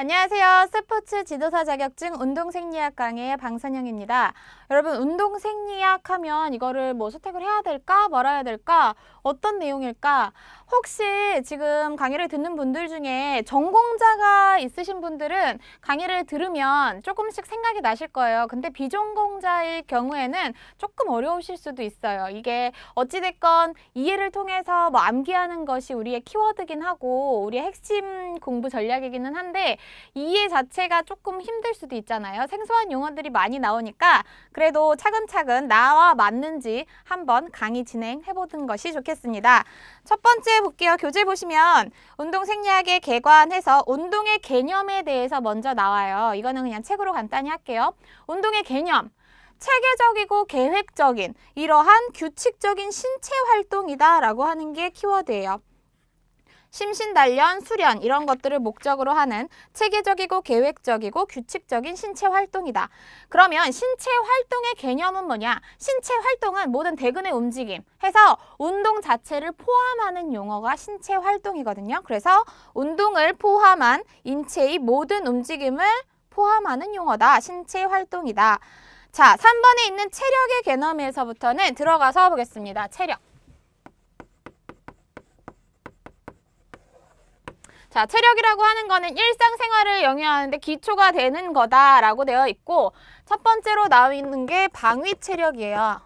안녕하세요. 스포츠 지도사 자격증 운동생리학 강의 방선영입니다. 여러분 운동생리학 하면 이거를 뭐 선택을 해야 될까 말아야 될까 어떤 내용일까 혹시 지금 강의를 듣는 분들 중에 전공자가 있으신 분들은 강의를 들으면 조금씩 생각이 나실 거예요. 근데 비전공자일 경우에는 조금 어려우실 수도 있어요. 이게 어찌됐건 이해를 통해서 뭐 암기하는 것이 우리의 키워드긴 하고 우리의 핵심 공부 전략이기는 한데 이해 자체가 조금 힘들 수도 있잖아요. 생소한 용어들이 많이 나오니까 그래도 차근차근 나와 맞는지 한번 강의 진행해보는 것이 좋겠습니다. 첫 번째 해 볼게요. 교재 보시면 운동 생리학에 개관해서 운동의 개념에 대해서 먼저 나와요. 이거는 그냥 책으로 간단히 할게요. 운동의 개념. 체계적이고 계획적인 이러한 규칙적인 신체 활동이다 라고 하는 게 키워드예요. 심신단련, 수련 이런 것들을 목적으로 하는 체계적이고 계획적이고 규칙적인 신체 활동이다. 그러면 신체 활동의 개념은 뭐냐? 신체 활동은 모든 대근의 움직임 해서 운동 자체를 포함하는 용어가 신체 활동이거든요. 그래서 운동을 포함한 인체의 모든 움직임을 포함하는 용어다. 신체 활동이다. 자, 3번에 있는 체력의 개념에서부터는 들어가서 보겠습니다. 체력. 자, 체력이라고 하는 거는 일상생활을 영위하는데 기초가 되는 거다라고 되어 있고 첫 번째로 나와 있는 게 방위 체력이에요.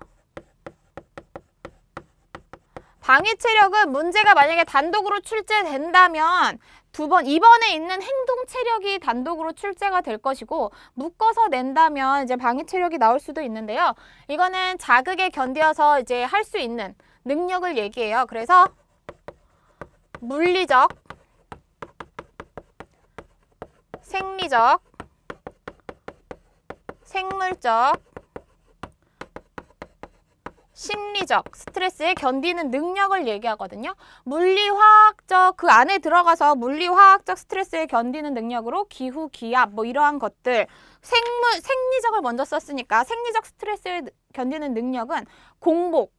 방위 체력은 문제가 만약에 단독으로 출제된다면 두 번, 이번에 있는 행동 체력이 단독으로 출제가 될 것이고 묶어서 낸다면 이제 방위 체력이 나올 수도 있는데요. 이거는 자극에 견뎌서 이제 할 수 있는 능력을 얘기해요. 그래서 물리적 생리적, 생물적, 심리적 스트레스에 견디는 능력을 얘기하거든요. 물리화학적 그 안에 들어가서 물리화학적 스트레스에 견디는 능력으로 기후, 기압 뭐 이러한 것들 생물, 생리적을 먼저 썼으니까 생리적 스트레스에 견디는 능력은 공복,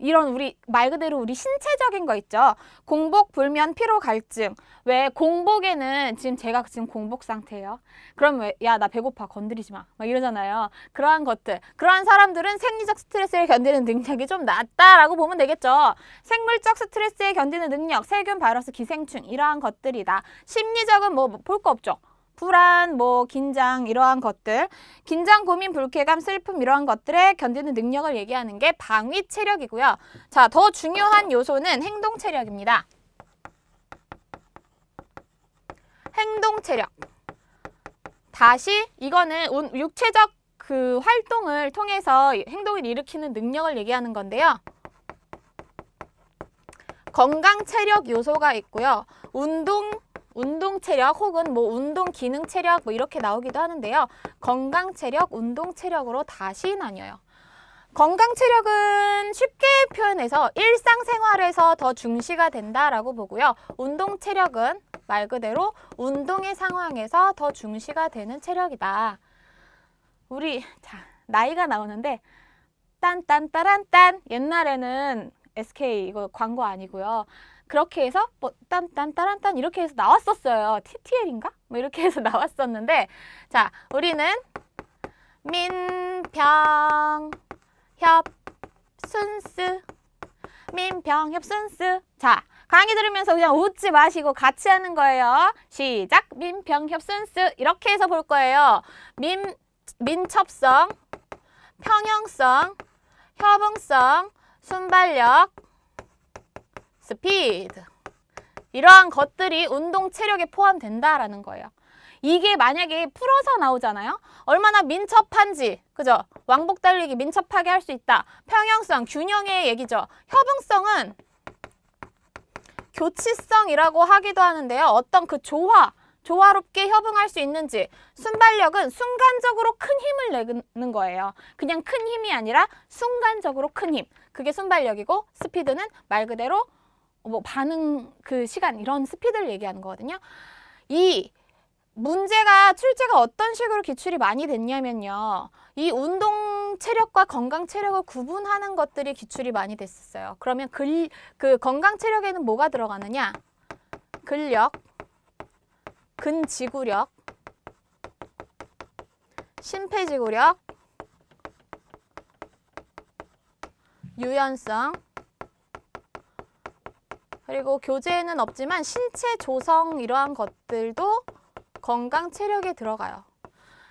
이런 우리 말 그대로 우리 신체적인 거 있죠. 공복, 불면, 피로, 갈증. 왜 공복에는 지금 제가 지금 공복 상태예요. 그럼 왜 야 나 배고파 건드리지 마. 막 이러잖아요. 그러한 것들. 그러한 사람들은 생리적 스트레스를 견디는 능력이 좀 낮다라고 보면 되겠죠. 생물적 스트레스에 견디는 능력, 세균, 바이러스, 기생충 이러한 것들이다. 심리적은 뭐 볼거 뭐, 없죠. 불안, 뭐 긴장 이러한 것들, 긴장, 고민, 불쾌감, 슬픔 이러한 것들에 견디는 능력을 얘기하는 게 방위 체력이고요. 자, 더 중요한 요소는 행동 체력입니다. 행동 체력. 다시 이거는 육체적 그 활동을 통해서 행동을 일으키는 능력을 얘기하는 건데요. 건강 체력 요소가 있고요. 운동 운동 체력 혹은 뭐 운동 기능 체력 뭐 이렇게 나오기도 하는데요. 건강 체력, 운동 체력으로 다시 나뉘어요. 건강 체력은 쉽게 표현해서 일상생활에서 더 중시가 된다라고 보고요. 운동 체력은 말 그대로 운동의 상황에서 더 중시가 되는 체력이다. 우리 자 나이가 나오는데 딴딴따란딴 옛날에는 SK 이거 광고 아니고요. 그렇게 해서 뭐 딴딴 따란딴 이렇게 해서 나왔었어요. TTL인가? 뭐 이렇게 해서 나왔었는데 자 우리는 민병협 순스 민병협 순스 자 강의 들으면서 그냥 웃지 마시고 같이 하는 거예요. 시작 민병협 순스 이렇게 해서 볼 거예요. 민 민첩성 평형성 협응성 순발력 스피드 이러한 것들이 운동 체력에 포함된다라는 거예요. 이게 만약에 풀어서 나오잖아요. 얼마나 민첩한지, 그죠? 왕복 달리기 민첩하게 할 수 있다. 평형성, 균형의 얘기죠. 협응성은 교치성이라고 하기도 하는데요. 어떤 그 조화, 조화롭게 협응할 수 있는지 순발력은 순간적으로 큰 힘을 내는 거예요. 그냥 큰 힘이 아니라 순간적으로 큰 힘. 그게 순발력이고 스피드는 말 그대로 뭐 반응 그 시간 이런 스피드를 얘기하는 거거든요. 이 문제가 출제가 어떤 식으로 기출이 많이 됐냐면요. 이 운동 체력과 건강 체력을 구분하는 것들이 기출이 많이 됐었어요. 그러면 글, 그 건강 체력에는 뭐가 들어가느냐? 근력, 근지구력, 심폐지구력, 유연성, 그리고 교재에는 없지만 신체 조성 이러한 것들도 건강 체력에 들어가요.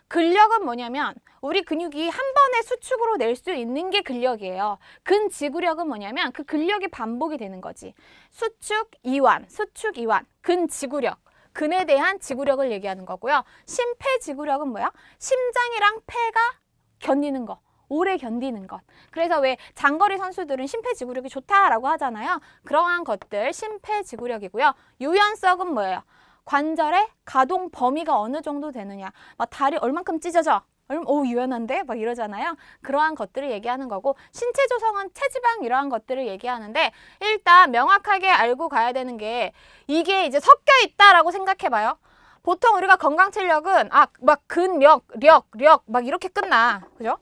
근력은 뭐냐면 우리 근육이 한 번에 수축으로 낼 수 있는 게 근력이에요. 근지구력은 뭐냐면 그 근력이 반복이 되는 거지. 수축, 이완, 수축, 이완, 근지구력. 근에 대한 지구력을 얘기하는 거고요. 심폐지구력은 뭐야? 심장이랑 폐가 견디는 거. 오래 견디는 것. 그래서 왜 장거리 선수들은 심폐지구력이 좋다라고 하잖아요. 그러한 것들 심폐지구력이고요. 유연성은 뭐예요? 관절의 가동 범위가 어느 정도 되느냐. 막 다리 얼만큼 찢어져. 오 유연한데? 막 이러잖아요. 그러한 것들을 얘기하는 거고 신체 조성은 체지방 이러한 것들을 얘기하는데 일단 명확하게 알고 가야 되는 게 이게 이제 섞여 있다라고 생각해봐요. 보통 우리가 건강 체력은 아 막 근력, 력, 력막 이렇게 끝나. 그죠?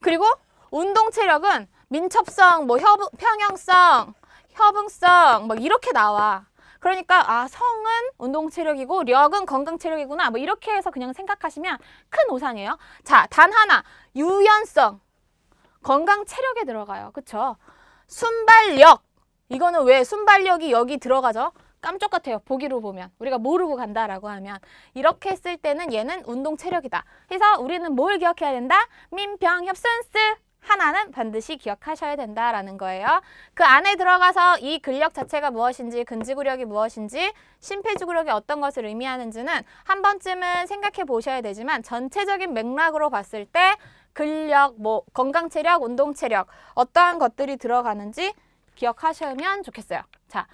그리고 운동 체력은 민첩성, 뭐 협, 평형성, 협응성 뭐 이렇게 나와. 그러니까 아 성은 운동 체력이고 력은 건강 체력이구나 뭐 이렇게 해서 그냥 생각하시면 큰 오산이에요. 자, 단 하나 유연성 건강 체력에 들어가요. 그렇죠? 순발력 이거는 왜 순발력이 여기 들어가죠? 깜짝 같아요. 보기로 보면. 우리가 모르고 간다라고 하면. 이렇게 했을 때는 얘는 운동 체력이다. 그래서 우리는 뭘 기억해야 된다? 민병협순스 하나는 반드시 기억하셔야 된다라는 거예요. 그 안에 들어가서 이 근력 자체가 무엇인지 근지구력이 무엇인지 심폐지구력이 어떤 것을 의미하는지는 한 번쯤은 생각해 보셔야 되지만 전체적인 맥락으로 봤을 때 근력, 뭐 건강체력, 운동체력 어떠한 것들이 들어가는지 기억하시면 좋겠어요. 자,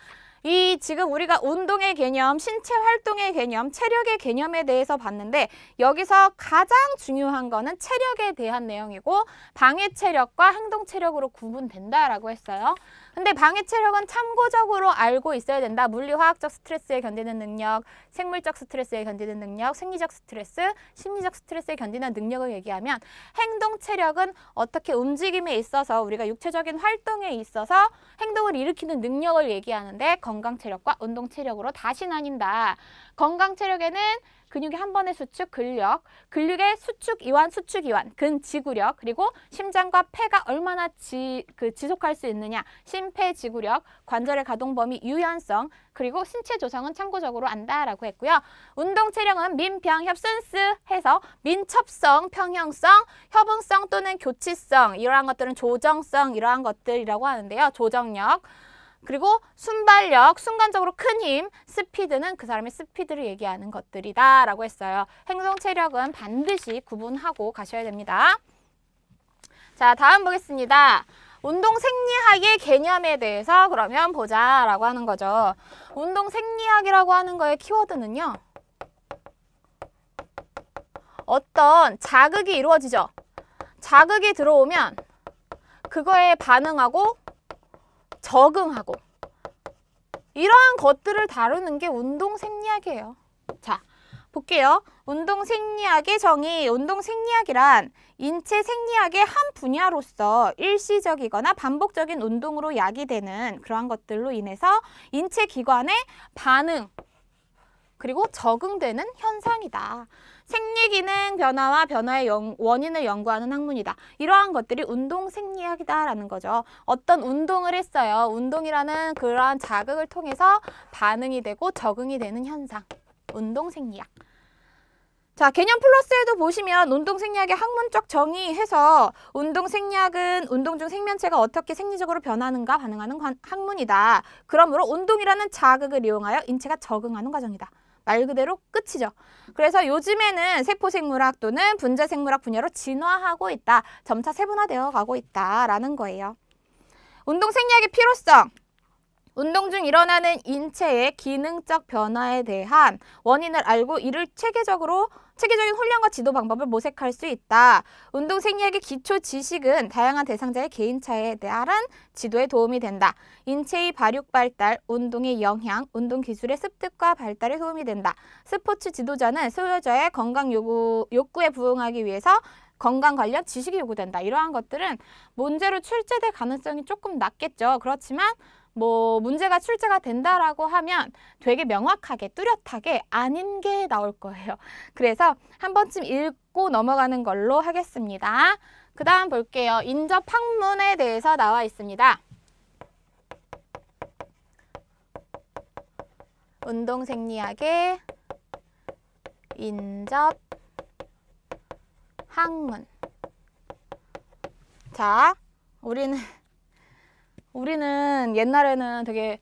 이 지금 우리가 운동의 개념, 신체 활동의 개념, 체력의 개념에 대해서 봤는데 여기서 가장 중요한 거는 체력에 대한 내용이고 방해 체력과 행동 체력으로 구분된다라고 했어요. 근데 방해 체력은 참고적으로 알고 있어야 된다. 물리화학적 스트레스에 견디는 능력, 생물적 스트레스에 견디는 능력, 생리적 스트레스, 심리적 스트레스에 견디는 능력을 얘기하면 행동 체력은 어떻게 움직임에 있어서 우리가 육체적인 활동에 있어서 행동을 일으키는 능력을 얘기하는데 건강 체력과 운동 체력으로 다시 나뉜다. 건강 체력에는 근육의 한 번의 수축, 근력, 근육의 수축 이완, 수축 이완, 근지구력, 그리고 심장과 폐가 얼마나 지, 그 지속할 수 있느냐, 심폐지구력, 관절의 가동 범위, 유연성, 그리고 신체 조성은 참고적으로 안다라고 했고요. 운동 체력은 민병협순스 해서 민첩성, 평형성, 협응성 또는 교치성 이러한 것들은 조정성 이러한 것들이라고 하는데요. 조정력, 그리고 순발력, 순간적으로 큰 힘, 스피드는 그 사람의 스피드를 얘기하는 것들이다 라고 했어요. 행동 체력은 반드시 구분하고 가셔야 됩니다. 자, 다음 보겠습니다. 운동 생리학의 개념에 대해서 그러면 보자 라고 하는 거죠. 운동 생리학이라고 하는 거의 키워드는요. 어떤 자극이 이루어지죠. 자극이 들어오면 그거에 반응하고 적응하고 이러한 것들을 다루는 게 운동 생리학이에요. 자, 볼게요. 운동 생리학의 정의. 운동 생리학이란 인체 생리학의 한 분야로서 일시적이거나 반복적인 운동으로 야기되는 그러한 것들로 인해서 인체 기관의 반응 그리고 적응되는 현상이다. 생리기능 변화와 변화의 영, 원인을 연구하는 학문이다. 이러한 것들이 운동 생리학이다라는 거죠. 어떤 운동을 했어요. 운동이라는 그러한 자극을 통해서 반응이 되고 적응이 되는 현상. 운동 생리학. 자, 개념 플러스에도 보시면 운동 생리학의 학문적 정의해서 운동 생리학은 운동 중 생명체가 어떻게 생리적으로 변하는가 반응하는 학문이다. 그러므로 운동이라는 자극을 이용하여 인체가 적응하는 과정이다. 말 그대로 끝이죠. 그래서 요즘에는 세포생물학 또는 분자생물학 분야로 진화하고 있다. 점차 세분화되어 가고 있다라는 거예요. 운동 생리학의 필요성. 운동 중 일어나는 인체의 기능적 변화에 대한 원인을 알고 이를 체계적으로 체계적인 훈련과 지도 방법을 모색할 수 있다. 운동 생리학의 기초 지식은 다양한 대상자의 개인차에 대한 지도에 도움이 된다. 인체의 발육 발달, 운동의 영향, 운동 기술의 습득과 발달에 도움이 된다. 스포츠 지도자는 소유자의 건강 요구, 욕구에 부응하기 위해서 건강 관련 지식이 요구된다. 이러한 것들은 문제로 출제될 가능성이 조금 낮겠죠. 그렇지만 뭐 문제가 출제가 된다라고 하면 되게 명확하게 뚜렷하게 아닌 게 나올 거예요. 그래서 한 번쯤 읽고 넘어가는 걸로 하겠습니다. 그 다음 볼게요. 인접 학문에 대해서 나와 있습니다. 운동 생리학의 인접 학문 자, 우리는 우리는 옛날에는 되게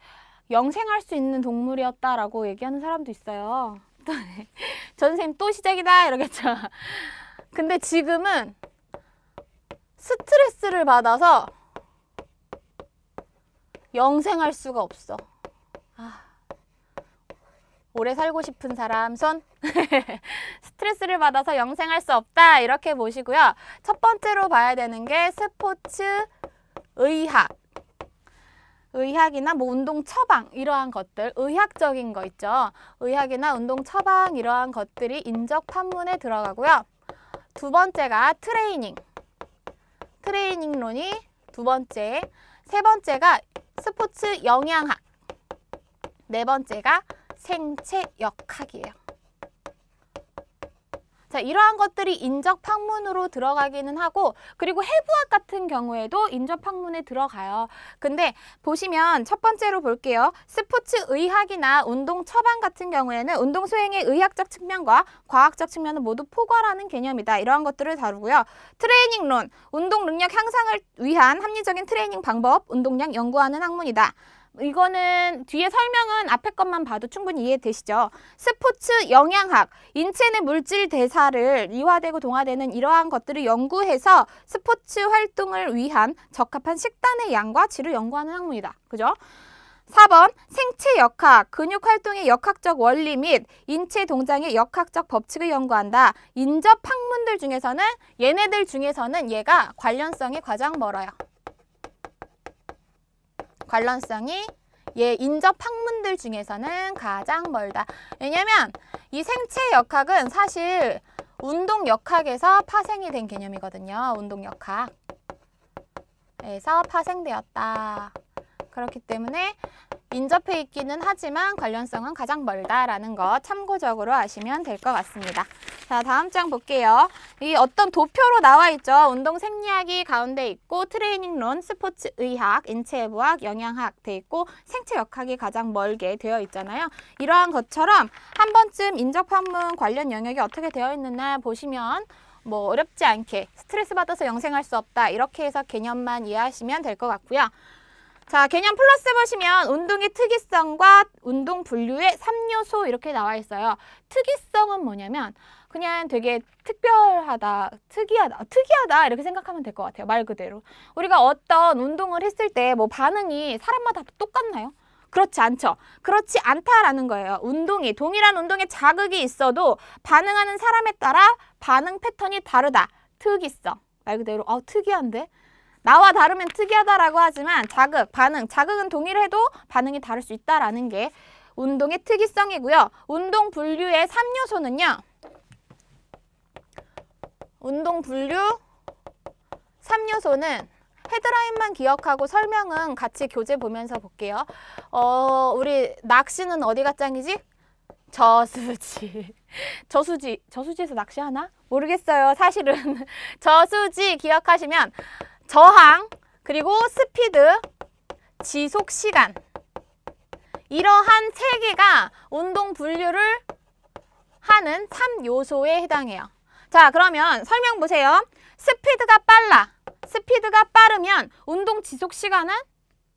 영생할 수 있는 동물이었다라고 얘기하는 사람도 있어요. 또, 네. 전생님 또 시작이다 이러겠죠. 근데 지금은 스트레스를 받아서 영생할 수가 없어. 아, 오래 살고 싶은 사람 손. 스트레스를 받아서 영생할 수 없다 이렇게 보시고요. 첫 번째로 봐야 되는 게 스포츠 의학. 의학이나 뭐 운동 처방 이러한 것들 의학적인 거 있죠. 의학이나 운동 처방 이러한 것들이 인적 판문에 들어가고요. 두 번째가 트레이닝. 트레이닝론이 두 번째. 세 번째가 스포츠 영양학. 네 번째가 생체역학이에요. 자, 이러한 것들이 인적 학문으로 들어가기는 하고 그리고 해부학 같은 경우에도 인접 학문에 들어가요. 근데 보시면 첫 번째로 볼게요. 스포츠 의학이나 운동 처방 같은 경우에는 운동 수행의 의학적 측면과 과학적 측면을 모두 포괄하는 개념이다. 이러한 것들을 다루고요. 트레이닝론, 운동 능력 향상을 위한 합리적인 트레이닝 방법, 운동량 연구하는 학문이다. 이거는 뒤에 설명은 앞에 것만 봐도 충분히 이해되시죠? 스포츠 영양학, 인체 내 물질 대사를 이화되고 동화되는 이러한 것들을 연구해서 스포츠 활동을 위한 적합한 식단의 양과 질을 연구하는 학문이다. 그죠? 4번 생체 역학, 근육 활동의 역학적 원리 및 인체 동작의 역학적 법칙을 연구한다. 인접 학문들 중에서는 얘네들 중에서는 얘가 관련성이 가장 멀어요. 관련성이 예, 인접 학문들 중에서는 가장 멀다. 왜냐면 이 생체 역학은 사실 운동 역학에서 파생이 된 개념이거든요. 운동 역학에서 파생되었다. 그렇기 때문에 인접해 있기는 하지만 관련성은 가장 멀다라는 거 참고적으로 아시면 될 것 같습니다. 자, 다음 장 볼게요. 이 어떤 도표로 나와 있죠. 운동 생리학이 가운데 있고 트레이닝론, 스포츠 의학, 인체부학, 영양학 돼 있고 생체 역학이 가장 멀게 되어 있잖아요. 이러한 것처럼 한 번쯤 인접한문 관련 영역이 어떻게 되어 있느냐 보시면 뭐 어렵지 않게 스트레스 받아서 영생할 수 없다 이렇게 해서 개념만 이해하시면 될 것 같고요. 자, 개념 플러스 보시면 운동의 특이성과 운동 분류의 3요소 이렇게 나와 있어요. 특이성은 뭐냐면 그냥 되게 특별하다, 특이하다, 특이하다 이렇게 생각하면 될 것 같아요. 말 그대로. 우리가 어떤 운동을 했을 때 뭐 반응이 사람마다 똑같나요? 그렇지 않죠. 그렇지 않다라는 거예요. 운동이 동일한 운동에 자극이 있어도 반응하는 사람에 따라 반응 패턴이 다르다. 특이성. 말 그대로 어 특이한데 나와 다르면 특이하다라고 하지만 자극, 반응, 자극은 동일해도 반응이 다를 수 있다라는 게 운동의 특이성이고요. 운동 분류의 삼요소는요 운동 분류 삼요소는 헤드라인만 기억하고 설명은 같이 교재 보면서 볼게요. 어, 우리 낚시는 어디가 짱이지? 저수지. 저수지. 저수지에서 낚시하나? 모르겠어요. 사실은. 저수지 기억하시면 저항, 그리고 스피드, 지속 시간 이러한 세 개가 운동 분류를 하는 3요소에 해당해요. 자 그러면 설명 보세요. 스피드가 빨라. 스피드가 빠르면 운동 지속 시간은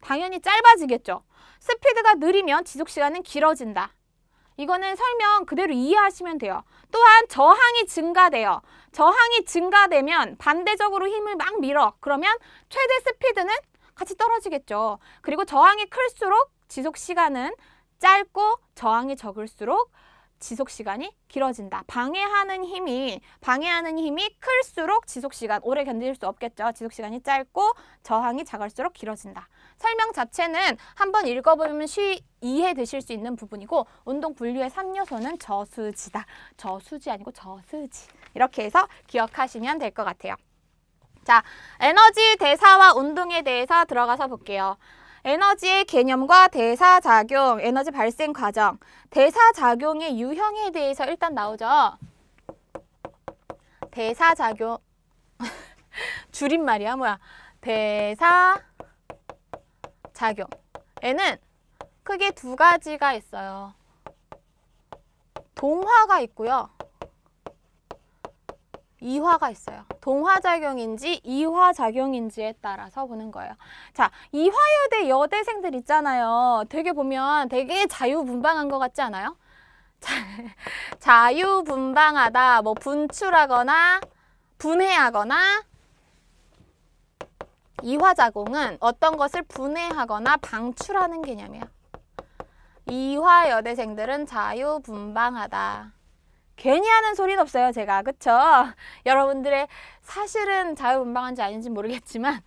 당연히 짧아지겠죠. 스피드가 느리면 지속 시간은 길어진다. 이거는 설명 그대로 이해하시면 돼요. 또한 저항이 증가되어 저항이 증가되면 반대적으로 힘을 막 밀어. 그러면 최대 스피드는 같이 떨어지겠죠. 그리고 저항이 클수록 지속 시간은 짧고 저항이 적을수록 지속 시간이 길어진다. 방해하는 힘이 방해하는 힘이 클수록 지속 시간 오래 견딜 수 없겠죠. 지속 시간이 짧고 저항이 작을수록 길어진다. 설명 자체는 한번 읽어보면 쉬, 이해되실 수 있는 부분이고 운동 분류의 3요소는 저수지다. 저수지 아니고 저수지. 이렇게 해서 기억하시면 될 것 같아요. 자, 에너지 대사와 운동에 대해서 들어가서 볼게요. 에너지의 개념과 대사작용, 에너지 발생 과정, 대사작용의 유형에 대해서 일단 나오죠. 대사작용, 줄임말이야 뭐야. 대사 작용. 에는 크게 두 가지가 있어요. 동화가 있고요. 이화가 있어요. 동화작용인지 이화작용인지에 따라서 보는 거예요. 자, 이화여대 여대생들 있잖아요. 되게 보면 되게 자유분방한 것 같지 않아요? 자유분방하다, 뭐 분출하거나 분해하거나 이화자공은 어떤 것을 분해하거나 방출하는 개념이야. 이화 여대생들은 자유분방하다. 괜히 하는 소리는 없어요, 제가. 그쵸? 여러분들의 사실은 자유분방한지 아닌지 모르겠지만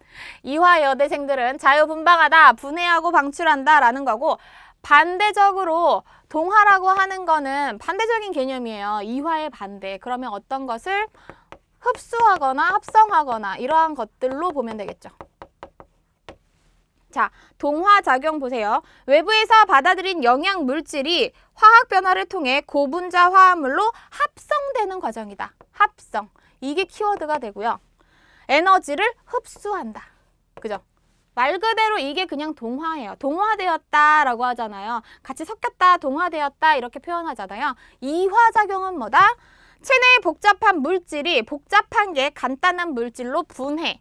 이화 여대생들은 자유분방하다, 분해하고 방출한다라는 거고 반대적으로 동화라고 하는 거는 반대적인 개념이에요. 이화의 반대. 그러면 어떤 것을 흡수하거나 합성하거나 이러한 것들로 보면 되겠죠. 자, 동화작용 보세요. 외부에서 받아들인 영양 물질이 화학 변화를 통해 고분자 화합물로 합성되는 과정이다. 합성. 이게 키워드가 되고요. 에너지를 흡수한다. 그죠? 말 그대로 이게 그냥 동화예요. 동화되었다라고 하잖아요. 같이 섞였다, 동화되었다 이렇게 표현하잖아요. 이화작용은 뭐다? 체내의 복잡한 물질이 복잡한 게 간단한 물질로 분해.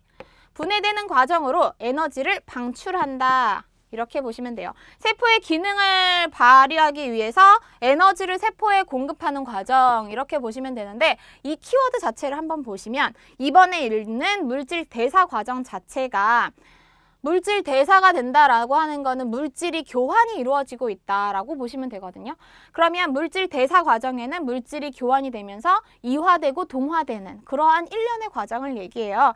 분해되는 과정으로 에너지를 방출한다. 이렇게 보시면 돼요. 세포의 기능을 발휘하기 위해서 에너지를 세포에 공급하는 과정 이렇게 보시면 되는데 이 키워드 자체를 한번 보시면 이번에 읽는 물질 대사 과정 자체가 물질 대사가 된다라고 하는 거는 물질이 교환이 이루어지고 있다라고 보시면 되거든요. 그러면 물질 대사 과정에는 물질이 교환이 되면서 이화되고 동화되는 그러한 일련의 과정을 얘기해요.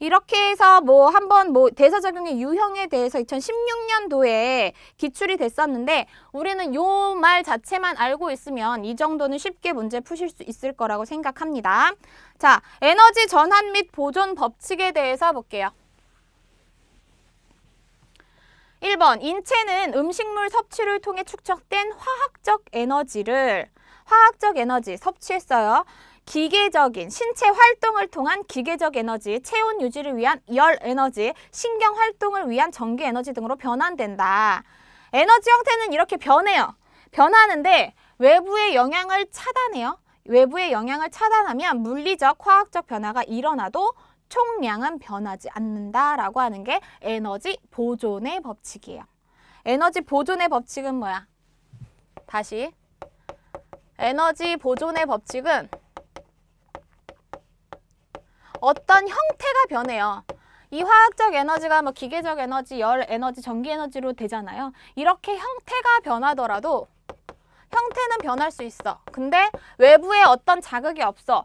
이렇게 해서 뭐 한번 뭐 대사작용의 유형에 대해서 2016년도에 기출이 됐었는데 우리는 요 말 자체만 알고 있으면 이 정도는 쉽게 문제 푸실 수 있을 거라고 생각합니다. 자, 에너지 전환 및 보존 법칙에 대해서 볼게요. 1번 인체는 음식물 섭취를 통해 축적된 화학적 에너지를 화학적 에너지 섭취했어요. 기계적인 신체 활동을 통한 기계적 에너지, 체온 유지를 위한 열 에너지, 신경 활동을 위한 전기 에너지 등으로 변환된다. 에너지 형태는 이렇게 변해요. 변하는데 외부의 영향을 차단해요. 외부의 영향을 차단하면 물리적, 화학적 변화가 일어나도 총량은 변하지 않는다라고 하는 게 에너지 보존의 법칙이에요. 에너지 보존의 법칙은 뭐야? 다시 에너지 보존의 법칙은 어떤 형태가 변해요. 이 화학적 에너지가 뭐 기계적 에너지, 열 에너지, 전기 에너지로 되잖아요. 이렇게 형태가 변하더라도 형태는 변할 수 있어. 근데 외부에 어떤 자극이 없어.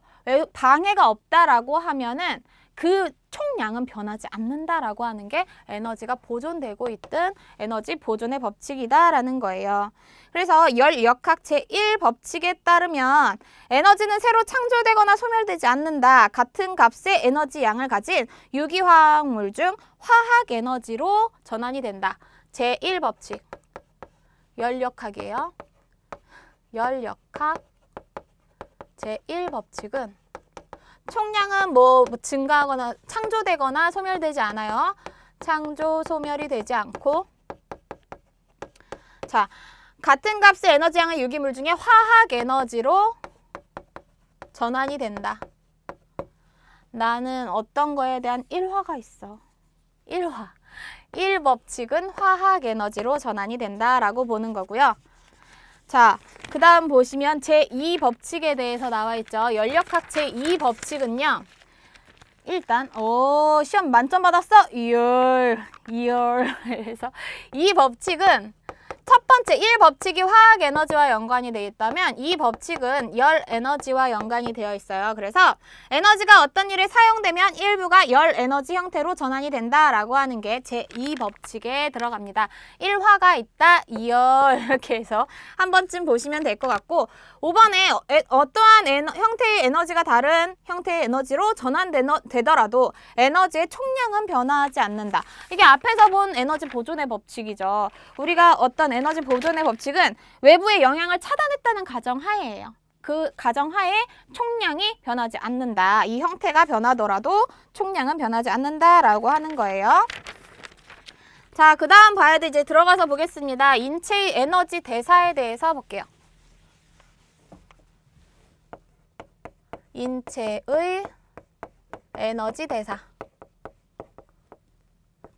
방해가 없다라고 하면은 그 총량은 변하지 않는다라고 하는 게 에너지가 보존되고 있든 에너지 보존의 법칙이다라는 거예요. 그래서 열역학 제1법칙에 따르면 에너지는 새로 창조되거나 소멸되지 않는다. 같은 값의 에너지 양을 가진 유기화학물 중 화학 에너지로 전환이 된다. 제1법칙 열역학이에요. 열역학 제1법칙은 총량은 뭐 증가하거나 창조되거나 소멸되지 않아요. 창조, 소멸이 되지 않고 자 같은 값의 에너지 양의 유기물 중에 화학 에너지로 전환이 된다. 나는 어떤 거에 대한 일화가 있어. 일화. 일법칙은 화학 에너지로 전환이 된다라고 보는 거고요. 자, 그 다음 보시면 제2법칙에 대해서 나와 있죠. 연력학 제2법칙은요. 일단 오 시험 만점 받았어? 이열 이열 그서이 법칙은 첫 번째 일법칙이 화학 에너지와 연관이 되어 있다면 이법칙은열 에너지와 연관이 되어 있어요. 그래서 에너지가 어떤 일에 사용되면 일부가 열 에너지 형태로 전환이 된다라고 하는 게 제2법칙에 들어갑니다. 일화가 있다, 이열 이렇게 해서 한 번쯤 보시면 될 것 같고 오번에 어떠한 에너, 형태의 에너지가 다른 형태의 에너지로 전환되더라도 에너지의 총량은 변화하지 않는다. 이게 앞에서 본 에너지 보존의 법칙이죠. 우리가 어떤 에너지 만진 보존의 법칙은 외부의 영향을 차단했다는 가정하에요그 가정하에 총량이 변하지 않는다. 이 형태가 변하더라도 총량은 변하지 않는다라고 하는 거예요. 자, 그 다음 봐야 돼. 이제 들어가서 보겠습니다. 인체의 에너지 대사에 대해서 볼게요. 인체의 에너지 대사.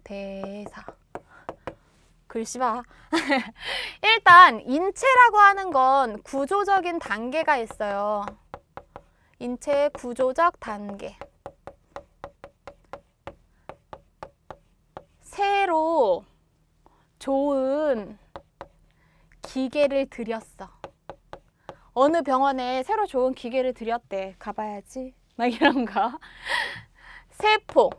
대사. 글씨봐. 일단 인체라고 하는 건 구조적인 단계가 있어요. 인체의 구조적 단계. 새로 좋은 기계를 들였어. 어느 병원에 새로 좋은 기계를 들였대. 가봐야지. 막 이런 거. 세포.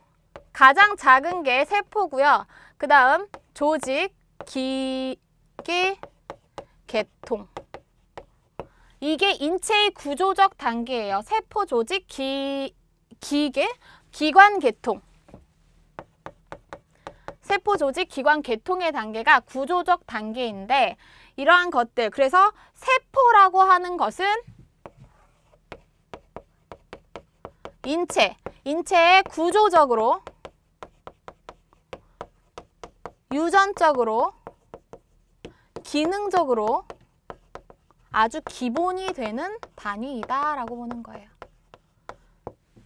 가장 작은 게 세포고요. 그 다음 조직, 기계 개통 이게 인체의 구조적 단계예요. 세포 조직, 기, 기계, 기관 개통 세포 조직, 기관 개통의 단계가 구조적 단계인데 이러한 것들, 그래서 세포라고 하는 것은 인체, 인체의 구조적으로 유전적으로 기능적으로 아주 기본이 되는 단위이다라고 보는 거예요.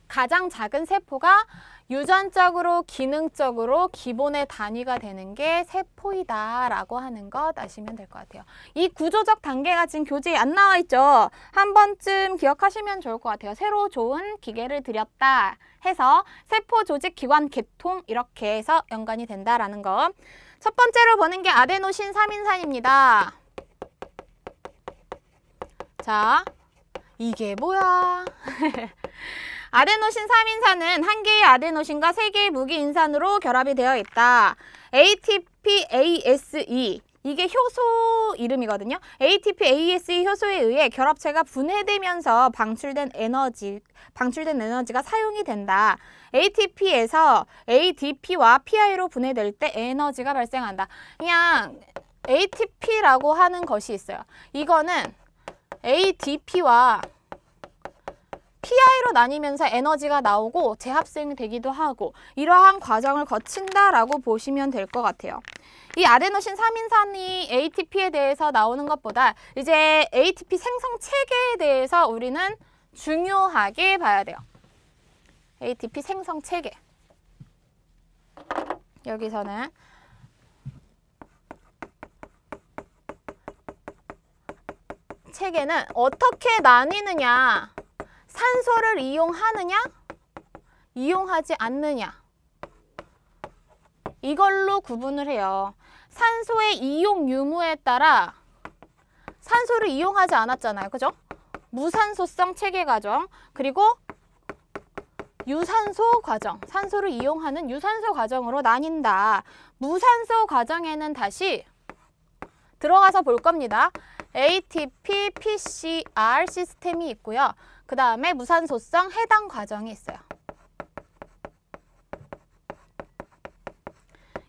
가장 작은 세포가 유전적으로 기능적으로 기본의 단위가 되는 게 세포이다라고 하는 것 아시면 될 것 같아요. 이 구조적 단계가 지금 교재에 안 나와 있죠. 한 번쯤 기억하시면 좋을 것 같아요. 새로 좋은 기계를 들였다 해서 세포 조직 기관 개통 이렇게 해서 연관이 된다라는 것. 첫 번째로 보는 게 아데노신 삼인산입니다 자, 이게 뭐야? 아데노신 3인산은 한 개의 아데노신과 세 개의 무기인산으로 결합이 되어 있다. ATPASE 이게 효소 이름이거든요. ATPASE 효소에 의해 결합체가 분해되면서 방출된 에너지 방출된 에너지가 사용이 된다. ATP에서 ADP와 PI로 분해될 때 에너지가 발생한다. 그냥 ATP라고 하는 것이 있어요. 이거는 ADP와 PI로 나뉘면서 에너지가 나오고 재합생되기도 하고 이러한 과정을 거친다라고 보시면 될 것 같아요. 이 아데노신 삼인산이 ATP에 대해서 나오는 것보다 이제 ATP 생성 체계에 대해서 우리는 중요하게 봐야 돼요. ATP 생성 체계. 여기서는 체계는 어떻게 나뉘느냐 산소를 이용하느냐 이용하지 않느냐 이걸로 구분을 해요. 산소의 이용 유무에 따라 산소를 이용하지 않았잖아요. 그죠? 무산소성 체계 과정 그리고 유산소 과정, 산소를 이용하는 유산소 과정으로 나뉜다. 무산소 과정에는 다시 들어가서 볼 겁니다. ATP, PCR 시스템이 있고요. 그 다음에 무산소성 해당 과정이 있어요.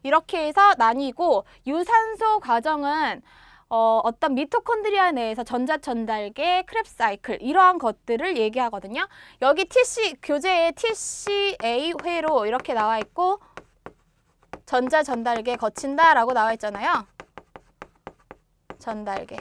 이렇게 해서 나뉘고 유산소 과정은 어, 어떤 미토콘드리아 내에서 전자전달계, 크랩 사이클 이러한 것들을 얘기하거든요. 여기 TC 교재에 TCA 회로 이렇게 나와 있고 전자전달계 거친다라고 나와 있잖아요. 전달계.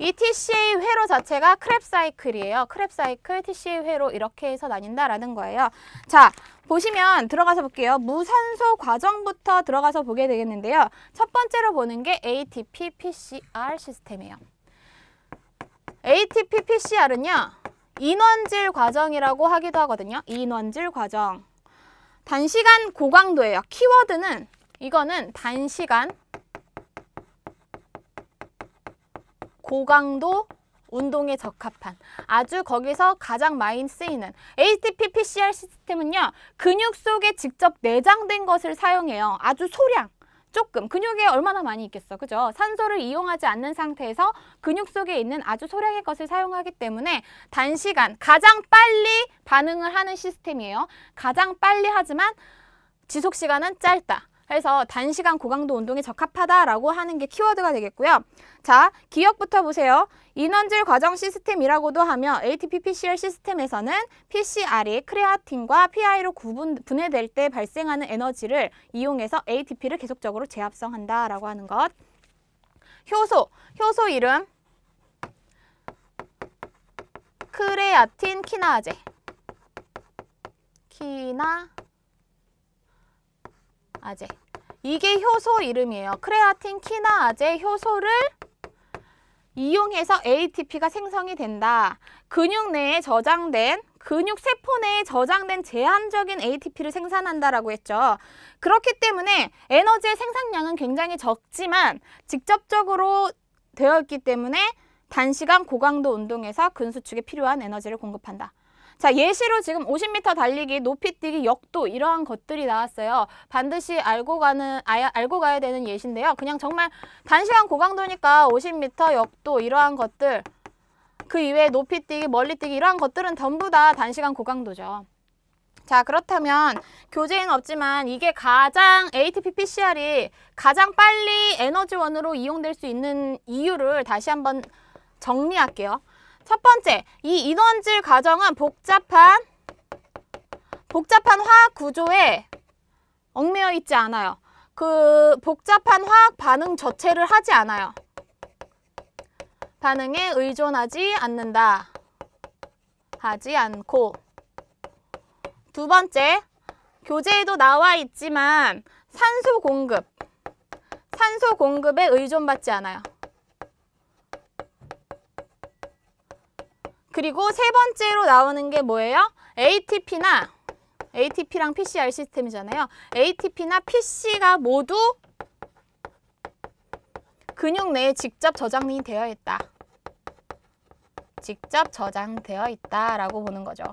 이 TCA 회로 자체가 크랩 사이클이에요. 크랩 사이클, TCA 회로 이렇게 해서 나뉜다라는 거예요. 자, 보시면 들어가서 볼게요. 무산소 과정부터 들어가서 보게 되겠는데요. 첫 번째로 보는 게 ATP PCR 시스템이에요. ATP PCR은요. 인원질 과정이라고 하기도 하거든요. 인원질 과정. 단시간 고강도예요. 키워드는 이거는 단시간 고강도 운동에 적합한 아주 거기서 가장 많이 쓰이는 ATP PCR 시스템은요. 근육 속에 직접 내장된 것을 사용해요. 아주 소량 조금 근육에 얼마나 많이 있겠어 그죠 산소를 이용하지 않는 상태에서 근육 속에 있는 아주 소량의 것을 사용하기 때문에 단시간 가장 빨리 반응을 하는 시스템이에요 가장 빨리 하지만 지속시간은 짧다 그래서 단시간 고강도 운동에 적합하다라고 하는 게 키워드가 되겠고요. 자, 기억부터 보세요. 인원질 과정 시스템이라고도 하며 ATP-PCR 시스템에서는 PCR이 크레아틴과 PI로 구분, 분해될 때 발생하는 에너지를 이용해서 ATP를 계속적으로 재합성한다라고 하는 것. 효소, 효소 이름 크레아틴 키나제 키나 아재. 이게 효소 이름이에요. 크레아틴, 키나, 아재, 효소를 이용해서 ATP가 생성이 된다. 근육 내에 저장된 근육 세포 내에 저장된 제한적인 ATP를 생산한다라고 했죠. 그렇기 때문에 에너지의 생산량은 굉장히 적지만 직접적으로 되어 있기 때문에 단시간 고강도 운동에서 근수축에 필요한 에너지를 공급한다. 자 예시로 지금 50m 달리기, 높이뛰기, 역도 이러한 것들이 나왔어요. 반드시 알고 가는 아야, 알고 가야 되는 예시인데요. 그냥 정말 단시간 고강도니까 50m 역도 이러한 것들 그 이외에 높이뛰기, 멀리뛰기 이러한 것들은 전부 다 단시간 고강도죠. 자 그렇다면 교재에는 없지만 이게 가장 ATP PCR이 가장 빨리 에너지원으로 이용될 수 있는 이유를 다시 한번 정리할게요. 첫 번째, 이 인원질 과정은 복잡한 복잡한 화학 구조에 얽매여 있지 않아요. 그 복잡한 화학 반응 자체를 하지 않아요. 반응에 의존하지 않는다. 하지 않고 두 번째, 교재에도 나와 있지만 산소 공급 산소 공급에 의존받지 않아요. 그리고 세 번째로 나오는 게 뭐예요? ATP나 ATP랑 PCR 시스템이잖아요. ATP나 PC가 모두 근육 내에 직접 저장이 되어 있다. 직접 저장되어 있다라고 보는 거죠.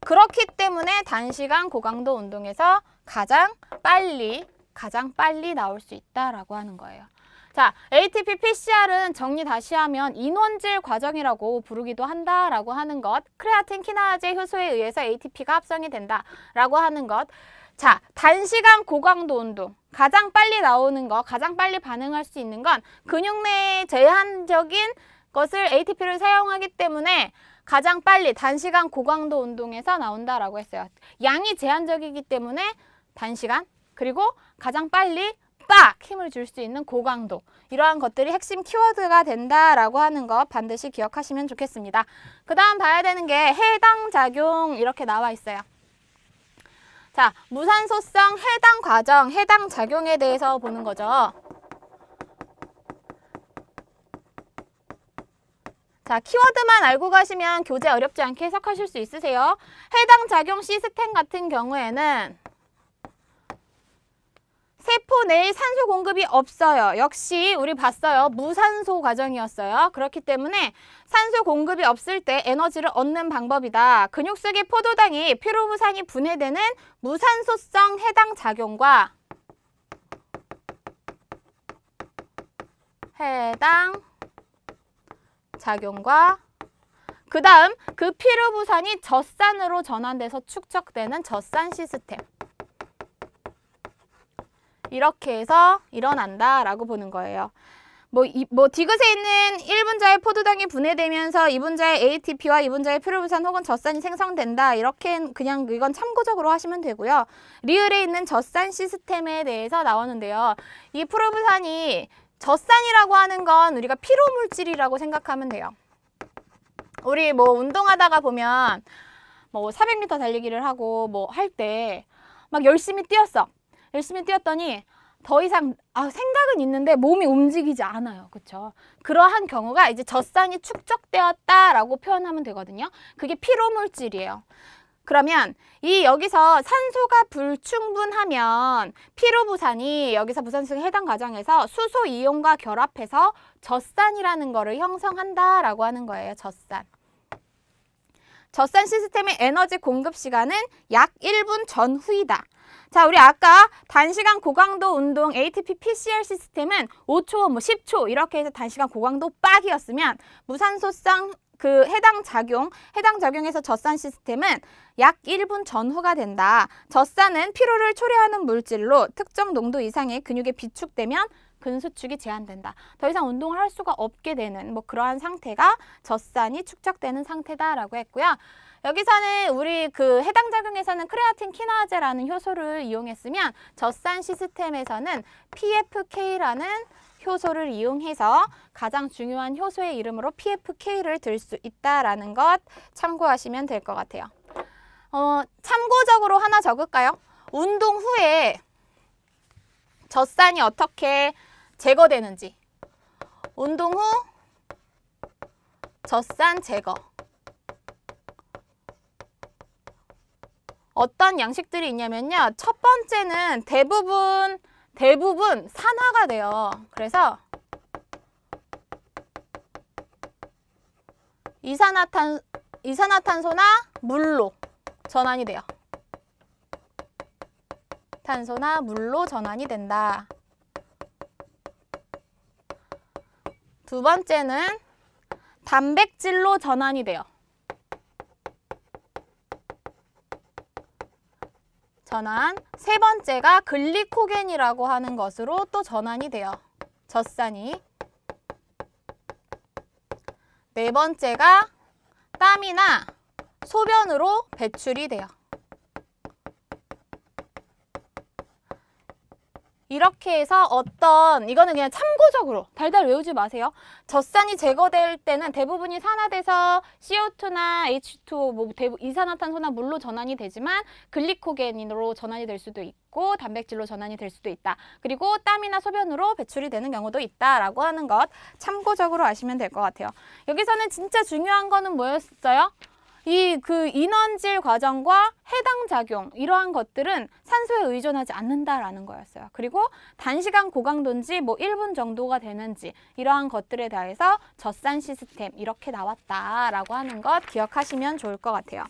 그렇기 때문에 단시간 고강도 운동에서 가장 빨리 가장 빨리 나올 수 있다라고 하는 거예요. 자, ATP PCR은 정리 다시 하면 인원질 과정이라고 부르기도 한다라고 하는 것, 크레아틴 키나제 효소에 의해서 ATP가 합성이 된다라고 하는 것, 자, 단시간 고강도 운동. 가장 빨리 나오는 것, 가장 빨리 반응할 수 있는 건 근육 내에 제한적인 것을 ATP를 사용하기 때문에 가장 빨리 단시간 고강도 운동에서 나온다라고 했어요. 양이 제한적이기 때문에 단시간 그리고 가장 빨리 빡 힘을 줄 수 있는 고강도 이러한 것들이 핵심 키워드가 된다라고 하는 것 반드시 기억하시면 좋겠습니다. 그 다음 봐야 되는 게 해당작용 이렇게 나와 있어요. 자, 무산소성 해당 과정, 해당 작용에 대해서 보는 거죠. 자, 키워드만 알고 가시면 교재 어렵지 않게 해석하실 수 있으세요. 해당 작용 시스템 같은 경우에는 세포 내에 산소 공급이 없어요. 역시 우리 봤어요. 무산소 과정이었어요. 그렇기 때문에 산소 공급이 없을 때 에너지를 얻는 방법이다. 근육 속의 포도당이 피로부산이 분해되는 무산소성 해당 작용과 해당 작용과 그 다음 그 피로부산이 젖산으로 전환돼서 축적되는 젖산 시스템 이렇게 해서 일어난다 라고 보는 거예요. 뭐, 이, 뭐 디귿에 있는 1분자의 포도당이 분해되면서 2분자의 ATP와 2분자의 피로부산 혹은 젖산이 생성된다. 이렇게 그냥 이건 참고적으로 하시면 되고요. 리을에 있는 젖산 시스템에 대해서 나오는데요. 이 피로부산이 젖산이라고 하는 건 우리가 피로물질이라고 생각하면 돼요. 우리 뭐 운동하다가 보면 뭐 400m 달리기를 하고 뭐 할 때 막 열심히 뛰었어. 열심히 뛰었더니 더 이상 아, 생각은 있는데 몸이 움직이지 않아요. 그렇죠? 그러한 경우가 이제 젖산이 축적되었다라고 표현하면 되거든요. 그게 피로 물질이에요. 그러면 이 여기서 산소가 불충분하면 피로 부산이 여기서 부산성 해당 과정에서 수소 이온과 결합해서 젖산이라는 거를 형성한다라고 하는 거예요. 젖산. 젖산 시스템의 에너지 공급 시간은 약 1분 전후이다. 자, 우리 아까 단시간 고강도 운동 ATP PCR 시스템은 5초, 뭐 10초 이렇게 해서 단시간 고강도 빡이었으면 무산소성 그 해당 작용, 해당 작용에서 젖산 시스템은 약 1분 전후가 된다. 젖산은 피로를 초래하는 물질로 특정 농도 이상의 근육에 비축되면 근수축이 제한된다. 더 이상 운동을 할 수가 없게 되는 뭐 그러한 상태가 젖산이 축적되는 상태다라고 했고요. 여기서는 우리 그 해당 작용에서는 크레아틴 키나제라는 효소를 이용했으면 젖산 시스템에서는 PFK라는 효소를 이용해서 가장 중요한 효소의 이름으로 PFK를 들 수 있다라는 것 참고하시면 될 것 같아요. 어, 참고적으로 하나 적을까요? 운동 후에 젖산이 어떻게 제거되는지 운동 후 젖산 제거 어떤 양식들이 있냐면요. 첫 번째는 대부분 대부분 산화가 돼요. 그래서 이산화탄, 이산화탄소나 물로 전환이 돼요. 탄소나 물로 전환이 된다. 두 번째는 단백질로 전환이 돼요. 전환. 세 번째가 글리코겐이라고 하는 것으로 또 전환이 돼요. 젖산이. 네 번째가 땀이나 소변으로 배출이 돼요. 이렇게 해서 어떤 이거는 그냥 참고적으로 달달 외우지 마세요. 젖산이 제거될 때는 대부분이 산화돼서 CO2나 H2O 뭐 대부, 이산화탄소나 물로 전환이 되지만 글리코겐으로 전환이 될 수도 있고 단백질로 전환이 될 수도 있다. 그리고 땀이나 소변으로 배출이 되는 경우도 있다라고 하는 것 참고적으로 아시면 될 것 같아요. 여기서는 진짜 중요한 거는 뭐였어요? 이그 인원질 과정과 해당 작용 이러한 것들은 산소에 의존하지 않는다라는 거였어요. 그리고 단시간 고강도인지 뭐 1분 정도가 되는지 이러한 것들에 대해서 젖산 시스템 이렇게 나왔다라고 하는 것 기억하시면 좋을 것 같아요.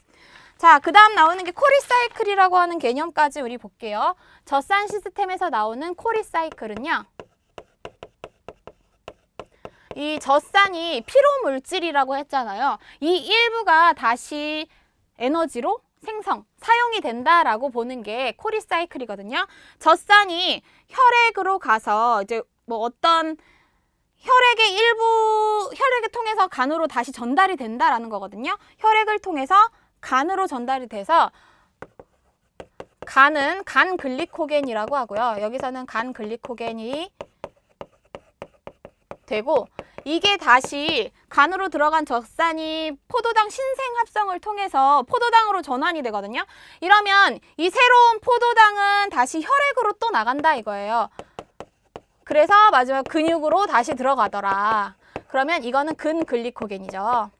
자, 그 다음 나오는 게 코리사이클이라고 하는 개념까지 우리 볼게요. 젖산 시스템에서 나오는 코리사이클은요. 이 젖산이 피로 물질이라고 했잖아요. 이 일부가 다시 에너지로 생성, 사용이 된다라고 보는 게 코리사이클이거든요. 젖산이 혈액으로 가서 이제 뭐 어떤 혈액의 일부, 혈액을 통해서 간으로 다시 전달이 된다라는 거거든요. 혈액을 통해서 간으로 전달이 돼서 간은 간 글리코겐이라고 하고요. 여기서는 간 글리코겐이 되고 이게 다시 간으로 들어간 적산이 포도당 신생 합성을 통해서 포도당으로 전환이 되거든요. 이러면 이 새로운 포도당은 다시 혈액으로 또 나간다 이거예요. 그래서 마지막 근육으로 다시 들어가더라. 그러면 이거는 근글리코겐이죠.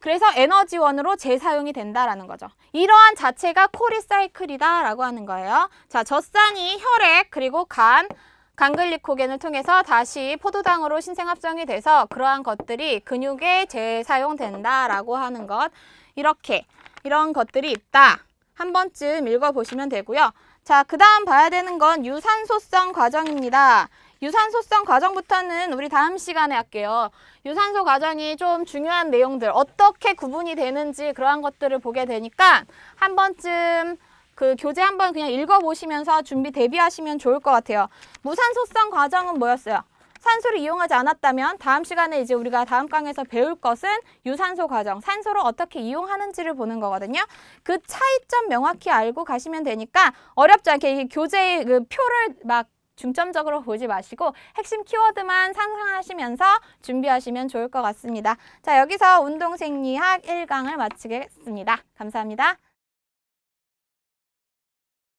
그래서 에너지원으로 재사용이 된다라는 거죠. 이러한 자체가 코리사이클이다라고 하는 거예요. 자, 젖산이 혈액 그리고 간 강글리코겐을 통해서 다시 포도당으로 신생합성이 돼서 그러한 것들이 근육에 재사용된다라고 하는 것 이렇게 이런 것들이 있다. 한 번쯤 읽어보시면 되고요. 자, 그 다음 봐야 되는 건 유산소성 과정입니다. 유산소성 과정부터는 우리 다음 시간에 할게요. 유산소 과정이 좀 중요한 내용들, 어떻게 구분이 되는지 그러한 것들을 보게 되니까 한 번쯤 그 교재 한번 그냥 읽어보시면서 준비 대비하시면 좋을 것 같아요. 무산소성 과정은 뭐였어요? 산소를 이용하지 않았다면 다음 시간에 이제 우리가 다음 강에서 배울 것은 유산소 과정, 산소를 어떻게 이용하는지를 보는 거거든요. 그 차이점 명확히 알고 가시면 되니까 어렵지 않게 교재의 그 표를 막 중점적으로 보지 마시고 핵심 키워드만 상상하시면서 준비하시면 좋을 것 같습니다. 자, 여기서 운동생리학 1강을 마치겠습니다. 감사합니다.